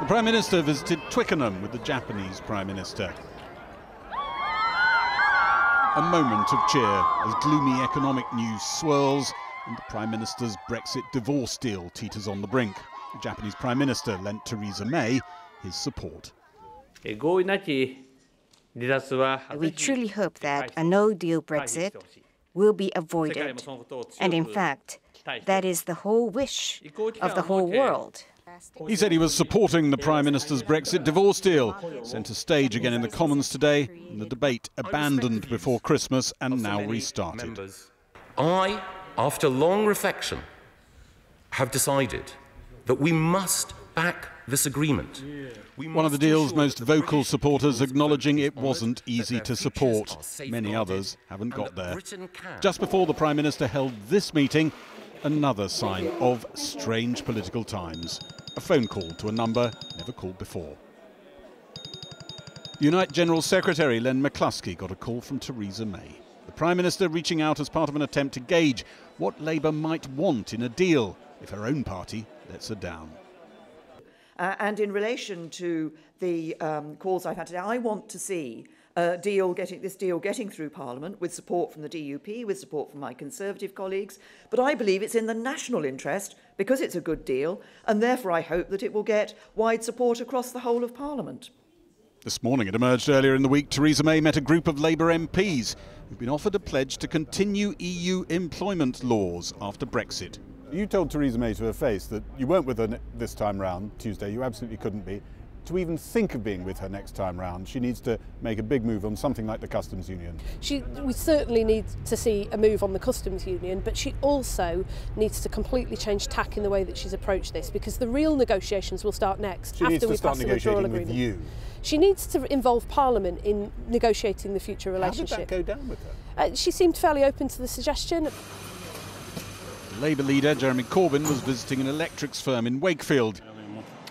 The Prime Minister visited Twickenham with the Japanese Prime Minister. A moment of cheer as gloomy economic news swirls and the Prime Minister's Brexit divorce deal teeters on the brink. The Japanese Prime Minister lent Theresa May his support. We truly hope that a no deal Brexit will be avoided. And in fact, that is the whole wish of the whole world. He said he was supporting the Prime Minister's Brexit divorce deal, sent a stage again in the Commons today, and the debate abandoned before Christmas and now restarted. I, after long reflection, have decided that we must back this agreement. One of the deal's most vocal supporters acknowledging it wasn't easy to support. Many others haven't got there. Just before the Prime Minister held this meeting, another sign of strange political times a phone call to a number never called before. Unite General Secretary Len McCluskey got a call from Theresa May. The Prime Minister reaching out as part of an attempt to gauge what Labour might want in a deal if her own party lets her down. Uh, and in relation to the um, calls I've had today, I want to see uh, deal getting this deal getting through Parliament with support from the DUP, with support from my Conservative colleagues. But I believe it's in the national interest because it's a good deal, and therefore I hope that it will get wide support across the whole of Parliament. This morning, it emerged earlier in the week, Theresa May met a group of Labour MPs who've been offered a pledge to continue EU employment laws after Brexit. You told Theresa May to her face that you weren't with her this time round, Tuesday, you absolutely couldn't be to even think of being with her next time round, she needs to make a big move on something like the customs union. She, we certainly need to see a move on the customs union, but she also needs to completely change tack in the way that she's approached this because the real negotiations will start next she after we pass the withdrawal agreement. You. She needs to involve Parliament in negotiating the future relationship. How did that go down with her? Uh, she seemed fairly open to the suggestion. Labour leader Jeremy Corbyn was visiting an electrics firm in Wakefield.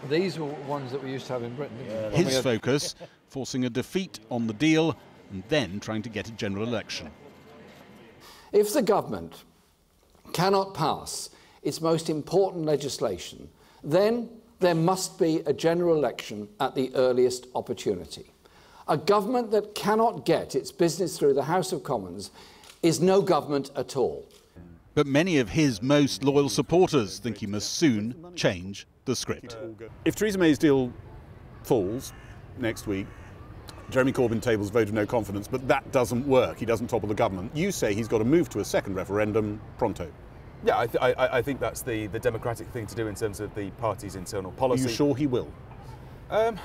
These were ones that we used to have in Britain. Yeah, His focus, forcing a defeat on the deal and then trying to get a general election. If the government cannot pass its most important legislation, then there must be a general election at the earliest opportunity. A government that cannot get its business through the House of Commons is no government at all. But many of his most loyal supporters think he must soon change the script. If Theresa May's deal falls next week, Jeremy Corbyn tables vote of no confidence, but that doesn't work. He doesn't topple the government. You say he's got to move to a second referendum pronto. Yeah, I, th I, I think that's the, the democratic thing to do in terms of the party's internal policy. Are you sure he will? Um,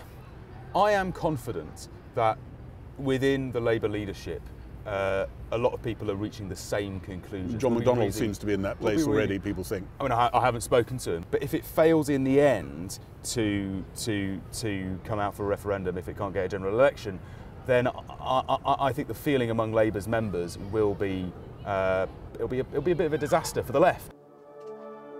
I am confident that within the Labour leadership, uh, a lot of people are reaching the same conclusion. John McDonald seems to be in that place already, people think. I mean, I, I, haven't spoken to him, but if it fails in the end to, to, to come out for a referendum, if it can't get a general election, then I, I, I think the feeling among Labour's members will be, uh, it'll, be a, it'll be a bit of a disaster for the left.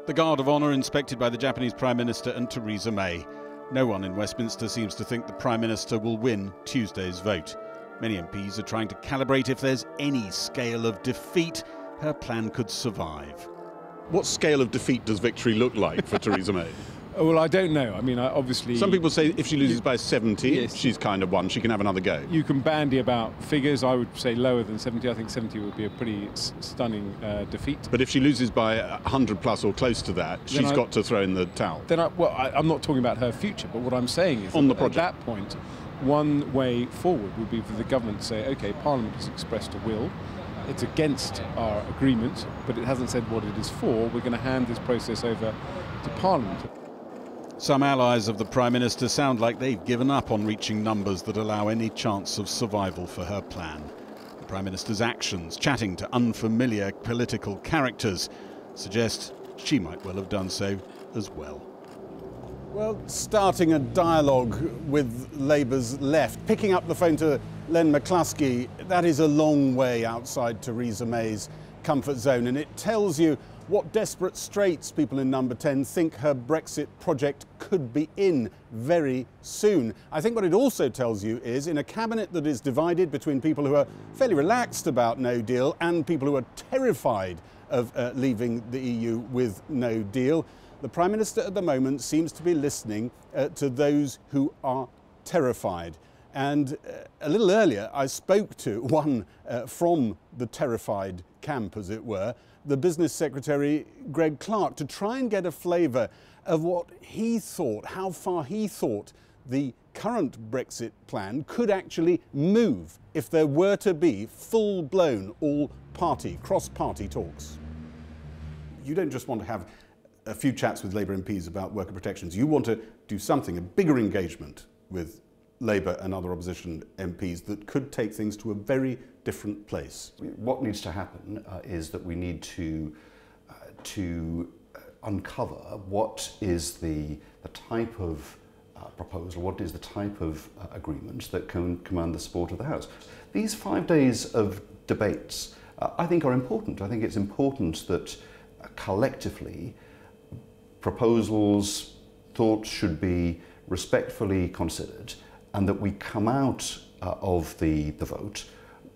The Guard of Honour inspected by the Japanese Prime Minister and Theresa May. No one in Westminster seems to think the Prime Minister will win Tuesday's vote. Many MPs are trying to calibrate if there's any scale of defeat her plan could survive. What scale of defeat does victory look like for Theresa May? Oh, well, I don't know. I mean, I obviously. Some people say if she loses you, by 70, yes. she's kind of won. She can have another go. You can bandy about figures. I would say lower than 70. I think 70 would be a pretty stunning uh, defeat. But if she loses by 100 plus or close to that, then she's I, got to throw in the towel. Then, I, well, I, am not talking about her future, but what I'm saying is on the project. at that point, one way forward would be for the government to say, okay, Parliament has expressed a will, it's against our agreement, but it hasn't said what it is for. We're going to hand this process over to Parliament. Some allies of the Prime Minister sound like they've given up on reaching numbers that allow any chance of survival for her plan. The Prime Minister's actions, chatting to unfamiliar political characters, suggest she might well have done so as well. Well, starting a dialogue with Labour's left, picking up the phone to Len McCluskey, that is a long way outside Theresa May's comfort zone, and it tells you what desperate straits people in Number 10 think her Brexit project could be in very soon. I think what it also tells you is in a cabinet that is divided between people who are fairly relaxed about no deal and people who are terrified of uh, leaving the EU with no deal, the Prime Minister at the moment seems to be listening uh, to those who are terrified. And uh, a little earlier, I spoke to one uh, from the terrified camp, as it were, the business secretary, Greg Clark, to try and get a flavour of what he thought, how far he thought the current Brexit plan could actually move if there were to be full blown all party, cross party talks. You don't just want to have a few chats with Labour MPs about worker protections. You want to do something, a bigger engagement with Labour and other opposition MPs that could take things to a very different place. What needs to happen uh, is that we need to uh, to uh, uncover what is the the type of uh, proposal, what is the type of uh, agreement that can command the support of the House. These five days of debates, uh, I think, are important. I think it's important that collectively proposals, thoughts should be respectfully considered and that we come out uh, of the, the vote,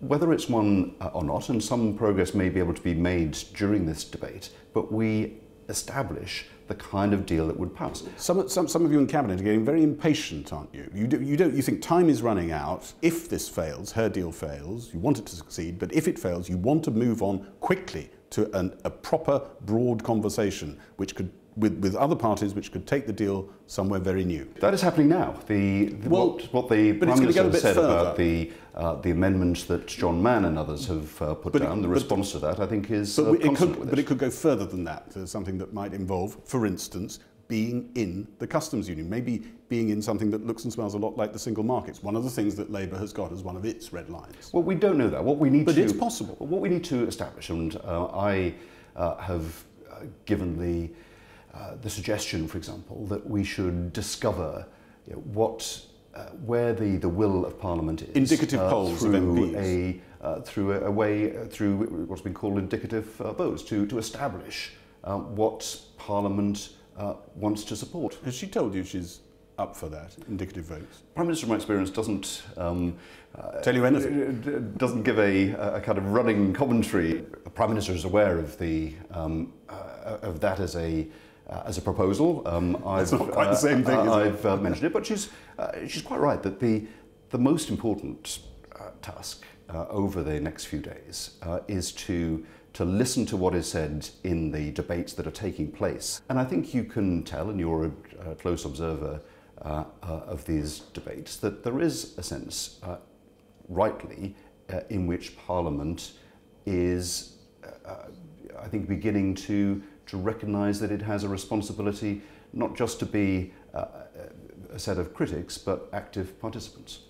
whether it's one uh, or not, and some progress may be able to be made during this debate, but we establish the kind of deal that would pass. Some, some, some of you in cabinet are getting very impatient, aren't you? You, do, you don't. You think time is running out. If this fails, her deal fails. You want it to succeed, but if it fails, you want to move on quickly to an, a proper, broad conversation, which could with, with other parties which could take the deal somewhere very new. That is happening now. The, the well, what, what, the Prime Minister said further. about the, uh, the amendments that John Mann and others have uh, put but down, it, the response to that, I think is but uh, it could, But it could go further than that. There's uh, something that might involve, for instance, being in the customs union, maybe being in something that looks and smells a lot like the single market. It's one of the things that Labour has got as one of its red lines. Well, we don't know that. What we need but to, it's possible. What we need to establish, and uh, I uh, have given the uh, the suggestion, for example, that we should discover you know, what, uh, where the, the will of Parliament is. Indicative uh, polls of MPs. A, uh, through a, a, way, through what's been called indicative votes, to, to establish what Parliament wants to support. Has she told you she's up for that, indicative votes? Prime Minister, my experience, doesn't... Um, uh, Tell you anything. Doesn't give a, a, kind of running commentary. The Prime Minister is aware of, the, um, uh, of that as a, uh, as a proposal. Um, I've, not quite the uh, same thing. Uh, I've uh, mentioned it, but she's she's quite right that the the most important task over the next few days is to to listen to what is said in the debates that are taking place. And I think you can tell, and you're a, close observer uh, uh, of these debates, that there is a sense, uh, rightly, in which Parliament is, I think, beginning to to recognise that it has a responsibility not just to be uh, a set of critics, but active participants.